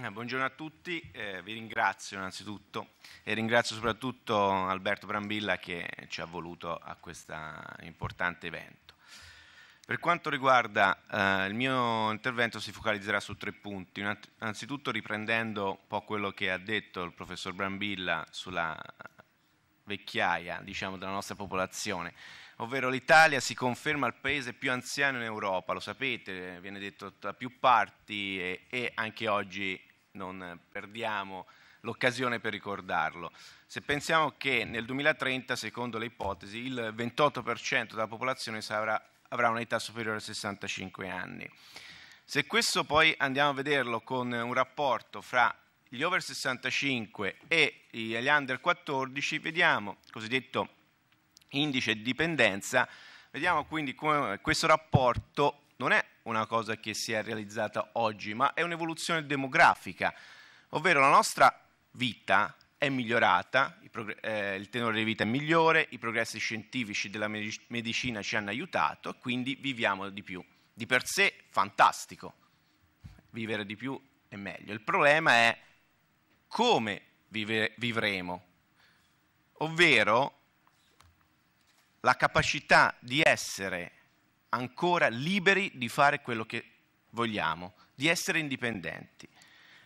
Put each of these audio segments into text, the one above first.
Eh, buongiorno a tutti, eh, vi ringrazio innanzitutto e ringrazio soprattutto Alberto Brambilla che ci ha voluto a questo importante evento. Per quanto riguarda eh, il mio intervento si focalizzerà su tre punti, innanzitutto riprendendo un po' quello che ha detto il professor Brambilla sulla vecchiaia diciamo, della nostra popolazione, ovvero l'Italia si conferma il paese più anziano in Europa, lo sapete, viene detto da più parti e, e anche oggi non eh, perdiamo l'occasione per ricordarlo. Se pensiamo che nel 2030, secondo le ipotesi, il 28% della popolazione sarà, avrà un'età superiore a 65 anni. Se questo poi andiamo a vederlo con un rapporto fra gli over 65 e gli under 14, vediamo il cosiddetto indice di dipendenza, vediamo quindi come questo rapporto non è una cosa che si è realizzata oggi, ma è un'evoluzione demografica, ovvero la nostra vita è migliorata, eh, il, tenore di vita è migliore, i progressi scientifici della medicina ci hanno aiutato, quindi viviamo di più. Di per sé fantastico, vivere di più è meglio. Il problema è come vive, vivremo, ovvero la capacità di essere ancora liberi di fare quello che vogliamo, di essere indipendenti.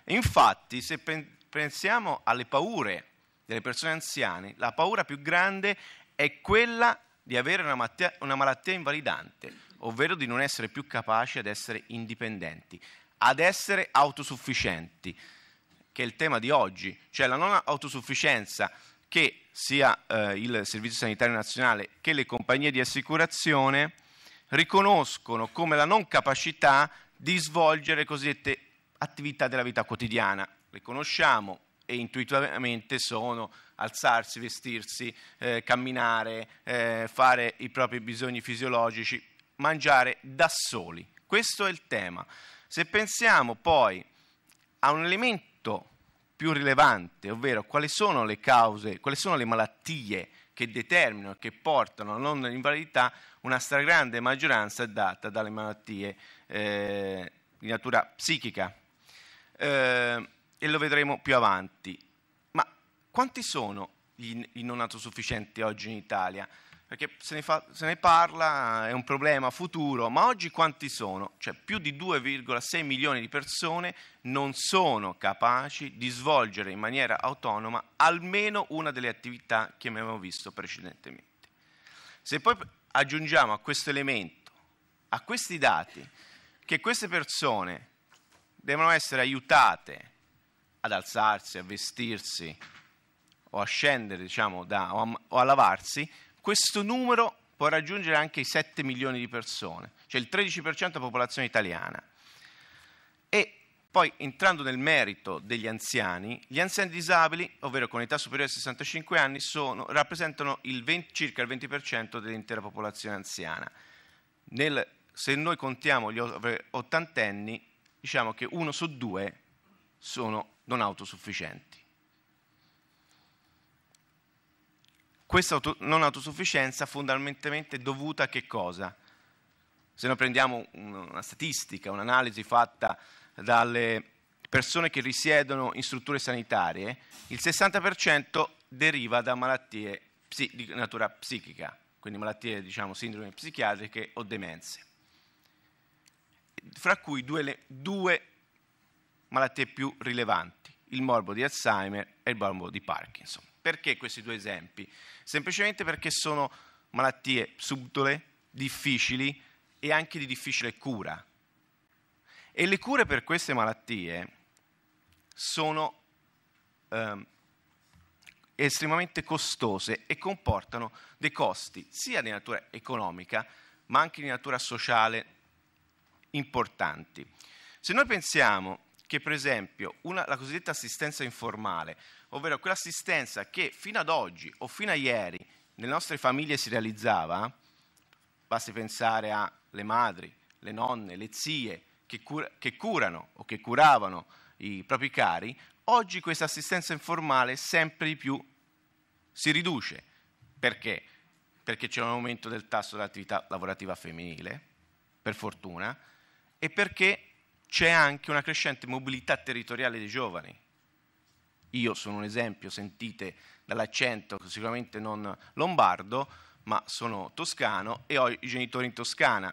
Infatti, se pensiamo alle paure delle persone anziane, la paura più grande è quella di avere una malattia, una malattia invalidante, ovvero di non essere più capaci ad essere indipendenti, ad essere autosufficienti, che è il tema di oggi, cioè la non autosufficienza che sia eh, il Servizio Sanitario Nazionale che le compagnie di assicurazione riconoscono come la non capacità di svolgere cosiddette attività della vita quotidiana. Le conosciamo e intuitivamente sono alzarsi, vestirsi, eh, camminare, eh, fare i propri bisogni fisiologici, mangiare da soli. Questo è il tema. Se pensiamo poi a un elemento più rilevante, ovvero quali sono le cause, quali sono le malattie che determinano, che portano alla non invalidità, una stragrande maggioranza è data dalle malattie eh, di natura psichica eh, e lo vedremo più avanti. Ma quanti sono i non autosufficienti oggi in Italia? Perché se ne, fa, se ne, parla, eh, è un problema futuro, ma oggi quanti sono? Cioè più di 2,6 milioni di persone non sono capaci di svolgere in maniera autonoma almeno una delle attività che abbiamo visto precedentemente. Se poi aggiungiamo a questo elemento, a questi dati, che queste persone devono essere aiutate ad alzarsi, a vestirsi o a scendere, diciamo, da, o, a, o a lavarsi, questo numero può raggiungere anche i 7 milioni di persone, cioè il 13% della popolazione italiana. Poi, entrando nel merito degli anziani, gli anziani disabili, ovvero con età superiore ai 65 anni, sono, rappresentano il 20, circa il 20% dell'intera popolazione anziana. Nel, se noi contiamo gli eh, ottantenni, diciamo che uno su due sono non autosufficienti. Questa auto, non autosufficienza fondamentalmente dovuta a che cosa? Se noi prendiamo una statistica, un'analisi fatta dalle persone che risiedono in strutture sanitarie, il 60% deriva da malattie di natura psichica, quindi malattie, diciamo, sindrome psichiatriche o demenze, fra cui due, due malattie più rilevanti, il morbo di Alzheimer e il morbo di Parkinson. Perché questi due esempi? Semplicemente perché sono malattie subdole, difficili e anche di difficile cura e le cure per queste malattie sono eh, estremamente costose e comportano dei costi sia di natura economica ma anche di natura sociale importanti. Se noi pensiamo che per esempio una, la cosiddetta assistenza informale, ovvero quell'assistenza che fino ad oggi o fino a ieri nelle nostre famiglie si realizzava, basti pensare alle madri, le nonne, le zie, che, cura, che curano o che curavano i propri cari, oggi questa assistenza informale sempre di più si riduce. Perché? Perché c'è un aumento del tasso dell'attività lavorativa femminile, per fortuna, e perché c'è anche una crescente mobilità territoriale dei giovani. Io sono un esempio, sentite dall'accento sicuramente non lombardo, ma sono toscano e ho i genitori in Toscana.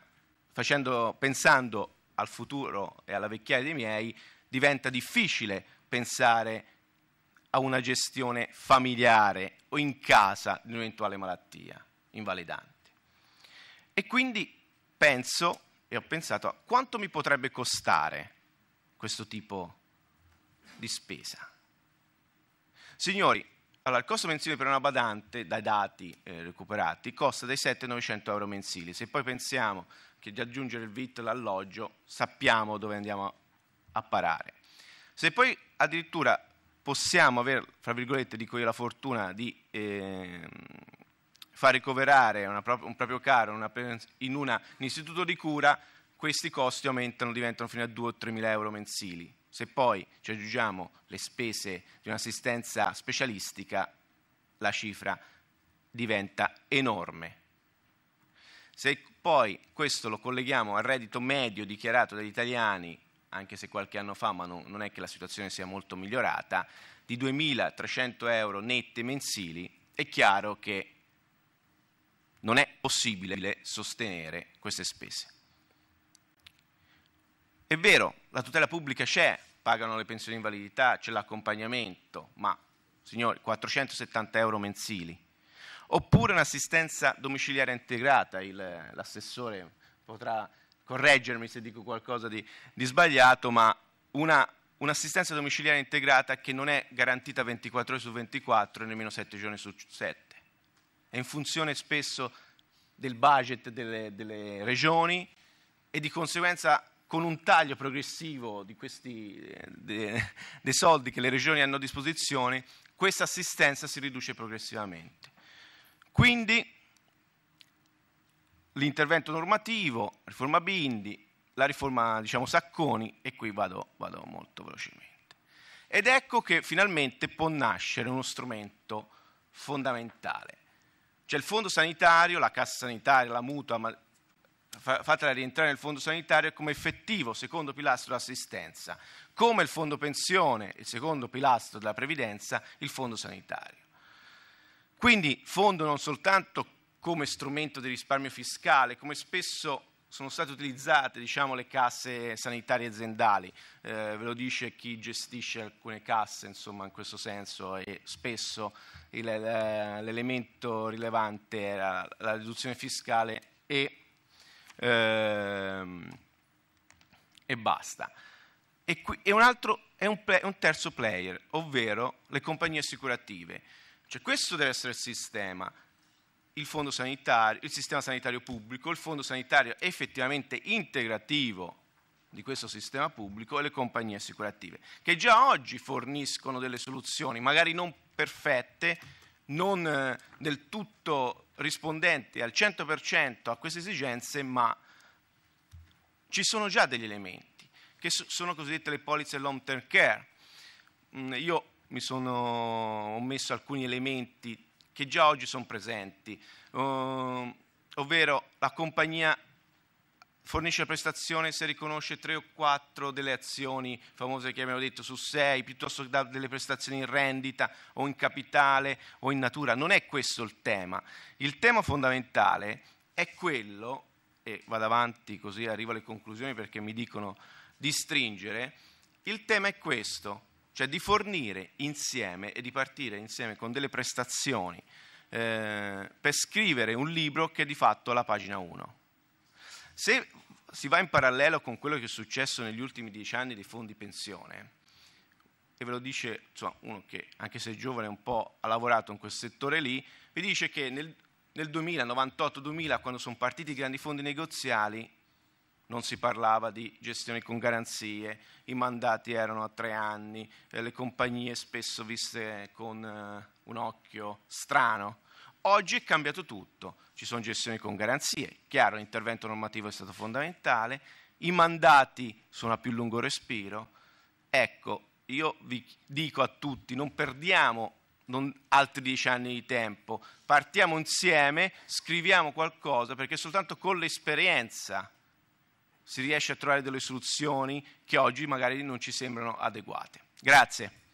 Facendo, pensando al futuro e alla vecchiaia dei miei, diventa difficile pensare a una gestione familiare o in casa di un'eventuale malattia invalidante. E quindi penso e ho pensato a quanto mi potrebbe costare questo tipo di spesa. Signori, allora, il costo mensile per una badante, dai dati eh, recuperati, costa dai 7 ai 900 euro mensili. Se poi pensiamo che di aggiungere il VIT e l'alloggio sappiamo dove andiamo a parare. Se poi addirittura possiamo avere, fra virgolette, dico io, la fortuna di eh, far ricoverare pro un proprio caro una in, una, un istituto di cura, questi costi aumentano, diventano fino a 2 o 3 mila euro mensili. Se poi ci aggiungiamo le spese di un'assistenza specialistica, la cifra diventa enorme. Se poi questo lo colleghiamo al reddito medio dichiarato dagli italiani, anche se qualche anno fa, ma non, non è che la situazione sia molto migliorata, di 2.300 euro nette mensili, è chiaro che non è possibile sostenere queste spese. È vero, la tutela pubblica c'è, pagano le pensioni di invalidità, c'è l'accompagnamento, ma signori, 470 euro mensili oppure un'assistenza domiciliare integrata. Il, l'assessore potrà correggermi se dico qualcosa di, di sbagliato, ma una, un'assistenza domiciliare integrata che non è garantita 24 ore su 24 e nemmeno 7 giorni su 7. È in funzione spesso del budget delle, delle regioni e di conseguenza con un taglio progressivo questi, de, dei soldi che le regioni hanno a disposizione, questa assistenza si riduce progressivamente. Quindi l'intervento normativo, riforma Bindi, la riforma diciamo, Sacconi e qui vado, vado molto velocemente. Ed ecco che finalmente può nascere uno strumento fondamentale. C'è il fondo sanitario, la cassa sanitaria, la mutua, ma fatela rientrare nel fondo sanitario come effettivo secondo pilastro dell'assistenza, come il fondo pensione, il secondo pilastro della previdenza, il fondo sanitario. Quindi fondo non soltanto come strumento di risparmio fiscale, come spesso sono state utilizzate diciamo, le casse sanitarie aziendali, eh, ve lo dice chi gestisce alcune casse insomma, in questo senso e spesso il, eh, l'elemento rilevante era la riduzione fiscale e, ehm, e basta. E, qui, e un altro è un, play, un terzo player, ovvero le compagnie assicurative. Cioè questo deve essere il sistema. Il, fondo sanitario, il sistema sanitario pubblico, il fondo sanitario effettivamente integrativo di questo sistema pubblico e le compagnie assicurative, che già oggi forniscono delle soluzioni, magari non perfette, non eh, del tutto rispondenti al 100% a queste esigenze, ma ci sono già degli elementi, che sono cosiddette le polizze long term care. Mm, io mi sono, ho messo alcuni elementi che già oggi sono presenti, uh, ovvero la compagnia fornisce prestazione se riconosce tre o quattro delle azioni famose che abbiamo detto su sei, piuttosto che dare delle prestazioni in rendita o in capitale o in natura. Non è questo il tema. Il tema fondamentale è quello, e vado avanti così arrivo alle conclusioni perché mi dicono di stringere, il tema è questo cioè di fornire insieme e di partire insieme con delle prestazioni eh, per scrivere un libro che è di fatto la pagina 1. Se si va in parallelo con quello che è successo negli ultimi dieci anni dei fondi pensione, e ve lo dice insomma, uno che, anche se è giovane, un po' ha lavorato in quel settore lì, vi dice che nel, nel 2000, 98-2000, quando sono partiti i grandi fondi negoziali, non si parlava di gestione con garanzie, i mandati erano a tre anni, eh, le compagnie spesso viste con eh, un occhio strano. Oggi è cambiato tutto, ci sono gestioni con garanzie, chiaro l'intervento normativo è stato fondamentale, i mandati sono a più lungo respiro. Ecco, io vi dico a tutti, non perdiamo non altri dieci anni di tempo, partiamo insieme, scriviamo qualcosa perché soltanto con l'esperienza si riesce a trovare delle soluzioni che oggi magari non ci sembrano adeguate. Grazie.